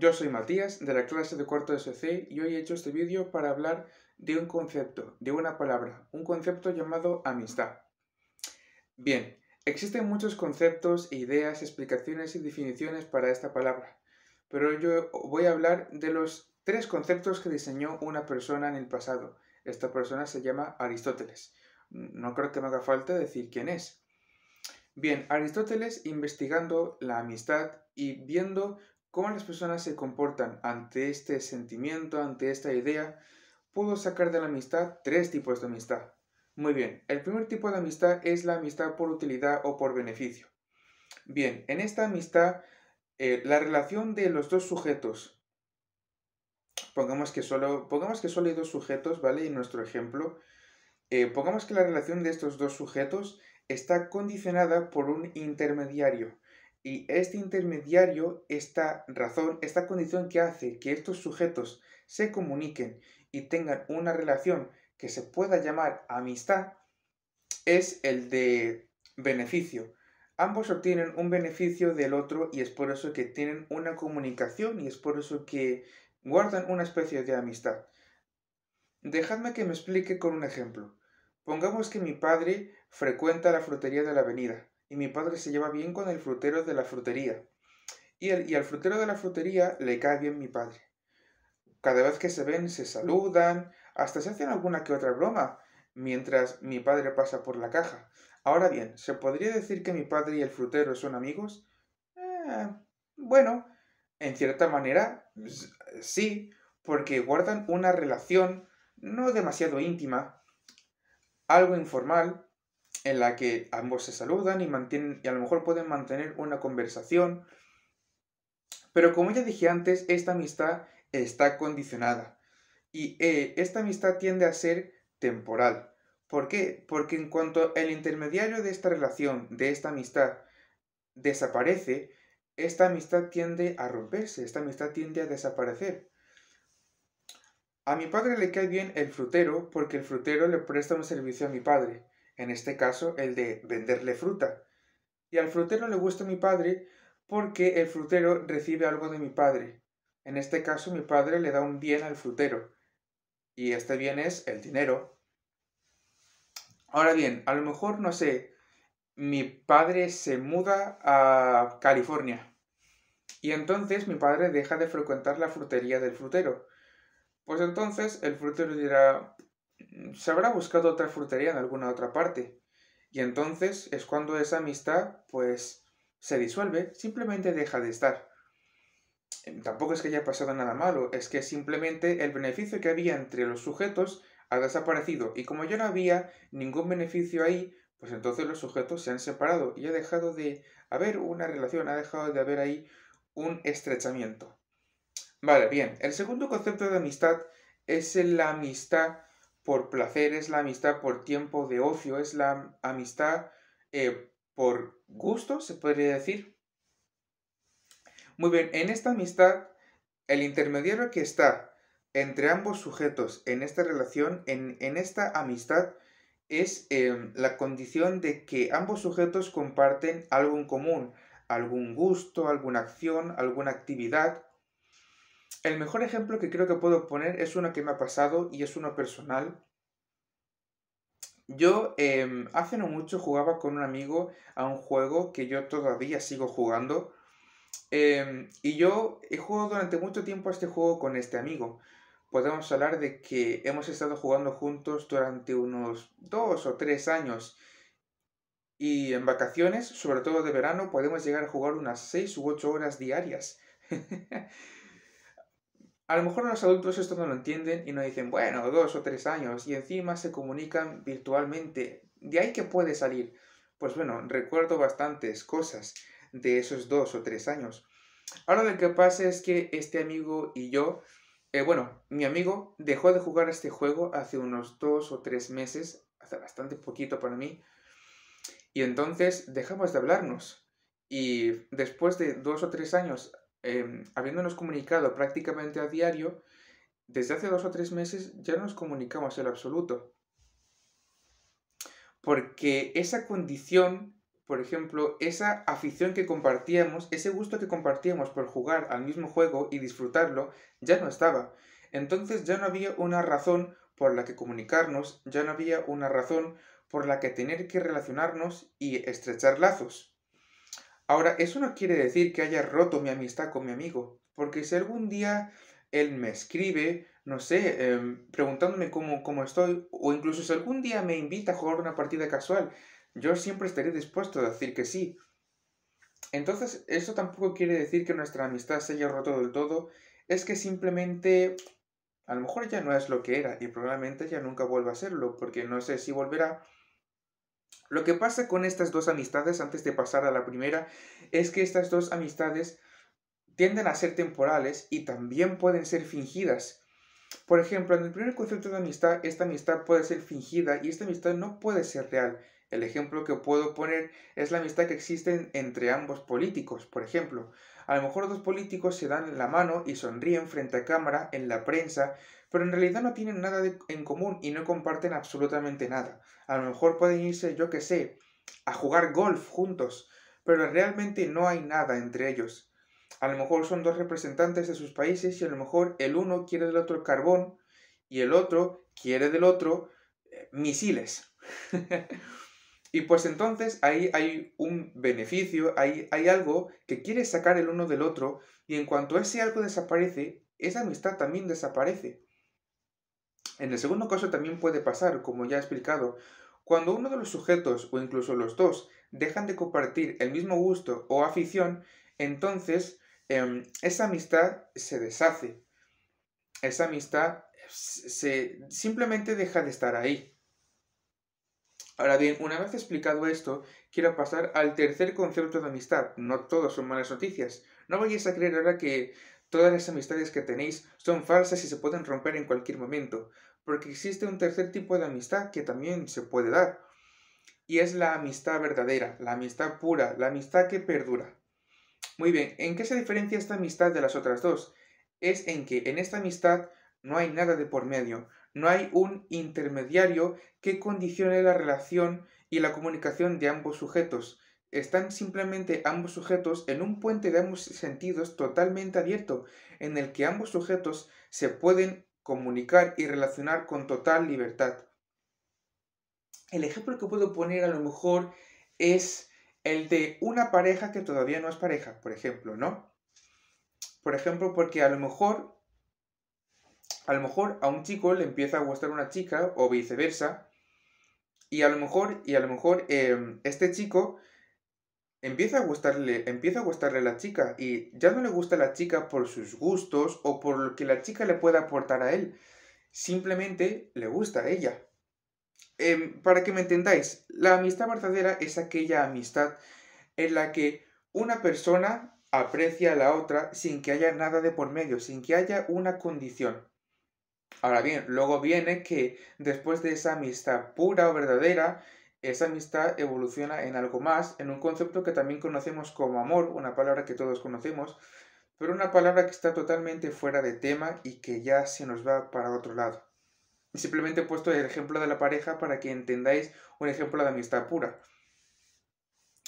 Yo soy Matías, de la clase de cuarto de SC, y hoy he hecho este vídeo para hablar de un concepto, de una palabra, un concepto llamado amistad. Bien, existen muchos conceptos, ideas, explicaciones y definiciones para esta palabra, pero yo voy a hablar de los tres conceptos que diseñó una persona en el pasado. Esta persona se llama Aristóteles. No creo que me haga falta decir quién es. Bien, Aristóteles investigando la amistad y viendo cómo las personas se comportan ante este sentimiento, ante esta idea, puedo sacar de la amistad tres tipos de amistad. Muy bien, el primer tipo de amistad es la amistad por utilidad o por beneficio. Bien, en esta amistad, eh, la relación de los dos sujetos, pongamos que, solo, pongamos que solo hay dos sujetos, ¿vale? En nuestro ejemplo, eh, pongamos que la relación de estos dos sujetos está condicionada por un intermediario. Y este intermediario, esta razón, esta condición que hace que estos sujetos se comuniquen y tengan una relación que se pueda llamar amistad, es el de beneficio. Ambos obtienen un beneficio del otro y es por eso que tienen una comunicación y es por eso que guardan una especie de amistad. Dejadme que me explique con un ejemplo. Pongamos que mi padre frecuenta la frutería de la avenida y mi padre se lleva bien con el frutero de la frutería. Y, el, al frutero de la frutería le cae bien mi padre. Cada vez que se ven, se saludan, hasta se hacen alguna que otra broma, mientras mi padre pasa por la caja. Ahora bien, ¿se podría decir que mi padre y el frutero son amigos? Eh, bueno, en cierta manera, sí, porque guardan una relación no demasiado íntima, algo informal, en la que ambos se saludan y, mantienen, y a lo mejor pueden mantener una conversación. Pero como ya dije antes, esta amistad está condicionada. Y eh, esta amistad tiende a ser temporal. ¿Por qué? Porque en cuanto el intermediario de esta relación, de esta amistad, desaparece, esta amistad tiende a romperse, esta amistad tiende a desaparecer. A mi padre le cae bien el frutero porque el frutero le presta un servicio a mi padre en este caso el de venderle fruta. Y al frutero le gusta mi padre porque el frutero recibe algo de mi padre. En este caso mi padre le da un bien al frutero. Y este bien es el dinero. Ahora bien, a lo mejor, no sé, mi padre se muda a California. Y entonces mi padre deja de frecuentar la frutería del frutero. Pues entonces el frutero dirá, se habrá buscado otra frutería en alguna otra parte. Y entonces es cuando esa amistad, pues, se disuelve, simplemente deja de estar. Em, tampoco es que haya pasado nada malo, es que simplemente el beneficio que había entre los sujetos ha desaparecido y como ya no había ningún beneficio ahí, pues entonces los sujetos se han separado y ha dejado de haber una relación, ha dejado de haber ahí un estrechamiento. Vale, bien, el segundo concepto de amistad es la amistad por placer, es la amistad por tiempo de ocio, es la amistad eh, por gusto, se podría decir. Muy bien, en esta amistad, el intermediario que está entre ambos sujetos en esta relación, en, esta amistad, es em, la condición de que ambos sujetos comparten algo en común, algún gusto, alguna acción, alguna actividad, el mejor ejemplo que creo que puedo poner es uno que me ha pasado y es uno personal. Yo em, hace no mucho jugaba con un amigo a un juego que yo todavía sigo jugando. Em, y yo he jugado durante mucho tiempo a este juego con este amigo. Podemos hablar de que hemos estado jugando juntos durante unos dos o tres años. Y en vacaciones, sobre todo de verano, podemos llegar a jugar unas seis u ocho horas diarias. A lo mejor los adultos esto no lo entienden y nos dicen, bueno, dos o tres años y encima se comunican virtualmente. ¿De ahí que puede salir? Pues bueno, recuerdo bastantes cosas de esos dos o tres años. Ahora lo que pasa es que este amigo y yo, eh, bueno, mi amigo dejó de jugar este juego hace unos dos o tres meses, hace bastante poquito para mí, y entonces dejamos de hablarnos. Y después de dos o tres años Em, habiéndonos comunicado prácticamente a diario, desde hace dos o tres meses ya no nos comunicamos en absoluto. Porque esa condición, por ejemplo, esa afición que compartíamos, ese gusto que compartíamos por jugar al mismo juego y disfrutarlo, ya no estaba. Entonces ya no había una razón por la que comunicarnos, ya no había una razón por la que tener que relacionarnos y estrechar lazos. Ahora, eso no quiere decir que haya roto mi amistad con mi amigo, porque si algún día él me escribe, no sé, em, preguntándome cómo, cómo estoy, o incluso si algún día me invita a jugar una partida casual, yo siempre estaré dispuesto a decir que sí. Entonces, eso tampoco quiere decir que nuestra amistad se haya roto del todo, es que simplemente a lo mejor ya no es lo que era y probablemente ya nunca vuelva a serlo, porque no sé si volverá, lo que pasa con estas dos amistades, antes de pasar a la primera, es que estas dos amistades tienden a ser temporales y también pueden ser fingidas. Por ejemplo, en el primer concepto de amistad, esta amistad puede ser fingida y esta amistad no puede ser real. El ejemplo que puedo poner es la amistad que existe entre ambos políticos. Por ejemplo, a lo mejor dos políticos se dan la mano y sonríen frente a cámara, en la prensa, pero en realidad no tienen nada en común y no comparten absolutamente nada. A lo mejor pueden irse, yo que sé, a jugar golf juntos, pero realmente no hay nada entre ellos. A lo mejor son dos representantes de sus países y a lo mejor el uno quiere del otro carbón y el otro quiere del otro eh, misiles. Y pues entonces ahí hay un beneficio, ahí hay algo que quiere sacar el uno del otro y en cuanto ese algo desaparece, esa amistad también desaparece. En el segundo caso también puede pasar, como ya he explicado, cuando uno de los sujetos o incluso los dos dejan de compartir el mismo gusto o afición, entonces em, esa amistad se deshace. Esa amistad se, simplemente deja de estar ahí. Ahora bien, una vez explicado esto, quiero pasar al tercer concepto de amistad. No todos son malas noticias. No vayáis a creer ahora que todas las amistades que tenéis son falsas y se pueden romper en cualquier momento, porque existe un tercer tipo de amistad que también se puede dar, y es la amistad verdadera, la amistad pura, la amistad que perdura. Muy bien, ¿en qué se diferencia esta amistad de las otras dos? Es en que en esta amistad no hay nada de por medio, no hay un intermediario que condicione la relación y la comunicación de ambos sujetos. Están simplemente ambos sujetos en un puente de ambos sentidos totalmente abierto, en el que ambos sujetos se pueden comunicar y relacionar con total libertad. El ejemplo que puedo poner a lo mejor es el de una pareja que todavía no es pareja, por ejemplo, ¿no? Por ejemplo, porque a lo mejor a lo mejor a un chico le empieza a gustar una chica o viceversa, y a lo mejor, y a lo mejor em, este chico empieza a gustarle, empieza a gustarle la chica y ya no le gusta la chica por sus gustos o por lo que la chica le pueda aportar a él. Simplemente le gusta a ella. Em, para que me entendáis, la amistad verdadera es aquella amistad en la que una persona aprecia a la otra sin que haya nada de por medio, sin que haya una condición. Ahora bien, luego viene que después de esa amistad pura o verdadera, esa amistad evoluciona en algo más, en un concepto que también conocemos como amor, una palabra que todos conocemos, pero una palabra que está totalmente fuera de tema y que ya se nos va para otro lado. Simplemente he puesto el ejemplo de la pareja para que entendáis un ejemplo de amistad pura.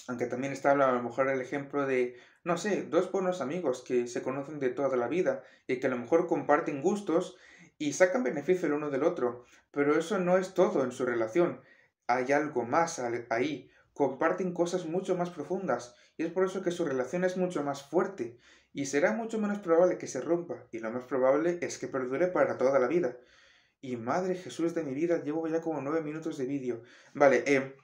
Aunque también está a lo mejor el ejemplo de, no sé, dos buenos amigos que se conocen de toda la vida y que a lo mejor comparten gustos y sacan beneficio el uno del otro, pero eso no es todo en su relación. Hay algo más ahí, comparten cosas mucho más profundas, y es por eso que su relación es mucho más fuerte, y será mucho menos probable que se rompa, y lo más probable es que perdure para toda la vida. Y madre Jesús de mi vida, llevo ya como nueve minutos de vídeo. Vale, eh,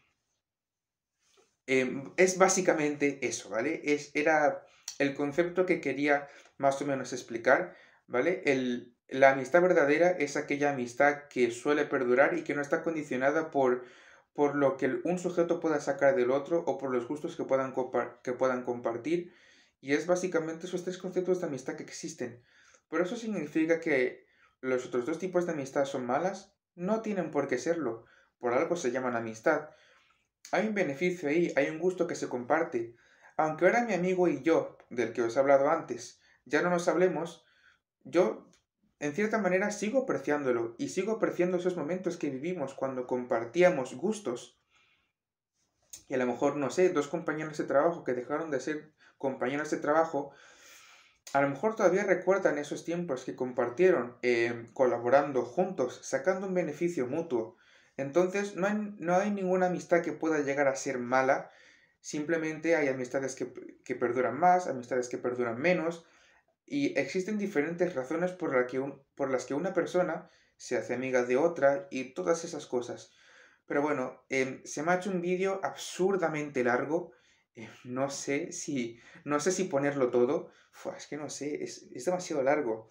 eh, es básicamente eso, ¿vale? Es, era el concepto que quería más o menos explicar, ¿vale? El, la amistad verdadera es aquella amistad que suele perdurar y que no está condicionada por, por lo que un sujeto pueda sacar del otro o por los gustos que puedan, que puedan compartir. Y es básicamente esos tres conceptos de amistad que existen. ¿Pero eso significa que los otros dos tipos de amistad son malas? No tienen por qué serlo. Por algo se llaman amistad. Hay un beneficio ahí, hay un gusto que se comparte. Aunque ahora mi amigo y yo, del que os he hablado antes, ya no nos hablemos, yo en cierta manera sigo apreciándolo y sigo apreciando esos momentos que vivimos cuando compartíamos gustos. Y a lo mejor, no sé, dos compañeros de trabajo que dejaron de ser compañeros de trabajo, a lo mejor todavía recuerdan esos tiempos que compartieron eh, colaborando juntos, sacando un beneficio mutuo. Entonces no hay, ninguna amistad que pueda llegar a ser mala, simplemente hay amistades que, que perduran más, amistades que perduran menos, y existen diferentes razones por, la que por las que una persona se hace amiga de otra y todas esas cosas. Pero bueno, em, se me ha hecho un vídeo absurdamente largo. Em, no sé si. No sé si ponerlo todo. es que no sé, es, demasiado largo.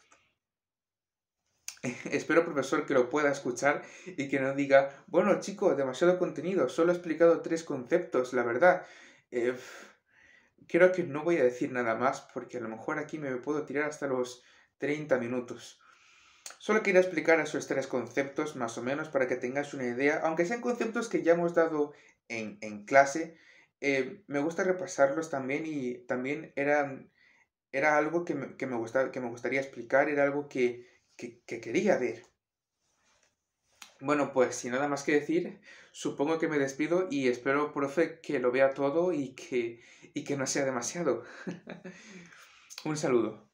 Espero, profesor, que lo pueda escuchar y que no diga, bueno, chico, demasiado contenido, solo he explicado tres conceptos, la verdad. Em, Quiero que no voy a decir nada más porque a lo mejor aquí me puedo tirar hasta los 30 minutos. Solo quería explicar esos tres conceptos más o menos para que tengas una idea, aunque sean conceptos que ya hemos dado en, clase, eh, me gusta repasarlos también y también era algo que me, que me gustaría explicar, era algo que quería ver. Bueno, pues sin nada más que decir, supongo que me despido y espero, profe, que lo vea todo y que, y que no sea demasiado. Un saludo.